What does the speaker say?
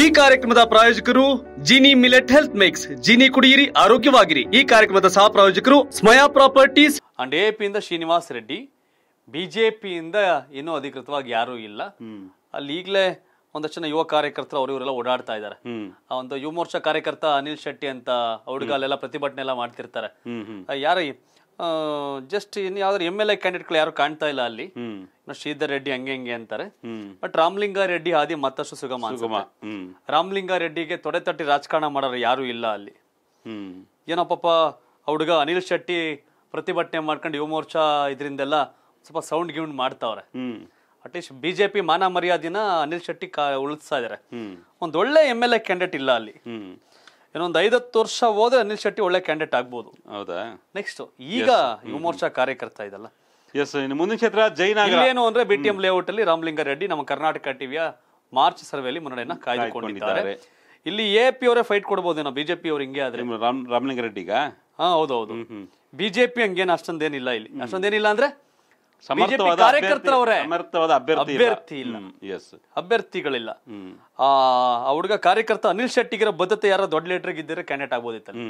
ಈ ಕಾರ್ಯಕ್ರಮದ ಪ್ರಾಯೋಜಕರು Jini millet health mix Jini ಕುಡಿಯಿರಿ ಆರೋಗ್ಯವಾಗಿರಿ ಈ ಕಾರ್ಯಕ್ರಮದ ಸಹ ಪ್ರಾಯೋಜಕರು ಸ್ಮಯಾ ಪ್ರಾಪರ್ಟೀಸ್ ಅಂಡ್ ಎಪಿಯಿಂದ ಶ್ರೀನಿವಾಸ್ ರೆಡ್ಡಿ ಬಿಜೆಪಿಯಿಂದ ಏನೂ ಅಧಿಕೃತವಾಗಿ ಯಾರೂ ಇಲ್ಲ ಅಲ್ಲಿ ಈಗಲೇ ಒಂದಷ್ಟು ಜನ ಯುವ ಕಾರ್ಯಕರ್ತರು ಅವರು ಇವರೆಲ್ಲ ಓಡಾಡ್ತಾ ಇದ್ದಾರೆ ಆ ಒಂದು ಯುವ ಮೋರ್ಚಾ ಕಾರ್ಯಕರ್ತ ಅನಿಲ್ ಶೆಟ್ಟಿ ಅಂತ ಹುಡುಗಲ್ಲೆಲ್ಲ ಪ್ರತಿಭಟನೆ ಎಲ್ಲ ಮಾಡ್ತಿರ್ತಾರೆ ಯಾರ ಜಸ್ಟ್ ಇನ್ ಯಾವ್ದಾದ್ರು ಎಮ್ ಎಲ್ ಎ ಕ್ಯಾಂಡಿಡೇಟ್ಗಳು ಯಾರು ಕಾಣ್ತಾ ಇಲ್ಲ ಅಲ್ಲಿ ಶ್ರೀಧರ್ ರೆಡ್ಡಿ ಹಂಗೆ ಹಂಗೆ ಅಂತಾರೆ ಬಟ್ ರಾಮಲಿಂಗ ರೆಡ್ಡಿ ಹಾದಿ ಮತ್ತಷ್ಟು ಸುಗಮ ಸುಗಮ ರಾಮಲಿಂಗ ರೆಡ್ಡಿಗೆ ತೊಡೆ ತಟ್ಟಿ ರಾಜಕಾರಣ ಮಾಡೋರು ಯಾರು ಇಲ್ಲ ಅಲ್ಲಿ ಏನೋ ಪಾಪ ಹುಡುಗ ಅನಿಲ್ ಶೆಟ್ಟಿ ಪ್ರತಿಭಟನೆ ಮಾಡ್ಕೊಂಡು ಯುವ ಮೋರ್ಚಾ ಇದರಿಂದೆಲ್ಲ ಸ್ವಲ್ಪ ಸೌಂಡ್ ಗಿೌಂಡ್ ಮಾಡ್ತಾವ್ರೆ ಅಟ್ಲೀಸ್ಟ್ ಬಿಜೆಪಿ ಮಾನ ಮರ್ಯಾದಿನ ಅನಿಲ್ ಶೆಟ್ಟಿ ಉಳಿಸ್ತಾ ಇದಾರೆ ಒಂದ್ ಒಳ್ಳೆ ಎಮ್ ಎಲ್ ಎ ಕ್ಯಾಂಡಿಡೇಟ್ ಇಲ್ಲ ಅಲ್ಲಿ ಇನ್ನೊಂದು ಐದತ್ತು ವರ್ಷ ಹೋದ್ರೆ ಅನಿಲ್ ಶೆಟ್ಟಿ ಒಳ್ಳೆ ಕ್ಯಾಂಡಿಡೇಟ್ ಆಗ್ಬೋದು ಹೌದಾ ನೆಕ್ಸ್ಟ್ ಈಗ ಯುವ ಮೋರ್ಚಾ ಕಾರ್ಯಕರ್ತ ಇದಲ್ಲ ಎಸ್ ಇನ್ನು ಮುಂದಿನ ಕ್ಷೇತ್ರ ಜೈನ ಏನು ಅಂದ್ರೆ ಬಿಟಿಎಂ ಲೇಔಟ್ ಅಲ್ಲಿ ರಾಮಲಿಂಗ ರೆಡ್ಡಿ ನಮ್ಮ ಕರ್ನಾಟಕ ಟಿವಿಯ ಮಾರ್ಚ್ ಸರ್ವೆಯಲ್ಲಿ ಮುನ್ನಡೆಯನ್ನ ಕಾಯ್ದುಕೊಂಡಿದ್ದಾರೆ ಇಲ್ಲಿ ಎ ಪಿ ಅವರೇ ಫೈಟ್ ಕೊಡ್ಬೋದೇನೋ ಬಿಜೆಪಿ ಅವ್ರ ಹಿಂಗೆ ಆದ್ರೆ ರಾಮಲಿಂಗ ರೆಡ್ಡಿಗ ಹಾ ಹೌದೌದು ಬಿಜೆಪಿ ಹಂಗೇನು ಅಷ್ಟೊಂದೇನಿಲ್ಲ ಇಲ್ಲಿ ಅಷ್ಟೊಂದೇನಿಲ್ಲ ಅಂದ್ರೆ ಅಭ್ಯರ್ಥಿ ಅಭ್ಯರ್ಥಿಗಳಿಲ್ಲ ಆ ಹುಡುಗ ಕಾರ್ಯಕರ್ತ ಅನಿಲ್ ಶೆಟ್ಟಿಗಿರೋ ಬದ್ಧತೆ ಯಾರೋ ದೊಡ್ಡ ಇದ್ದರೆ ಕ್ಯಾಂಡಿಡೇಟ್ ಆಗ್ಬೋದಿತ್ತು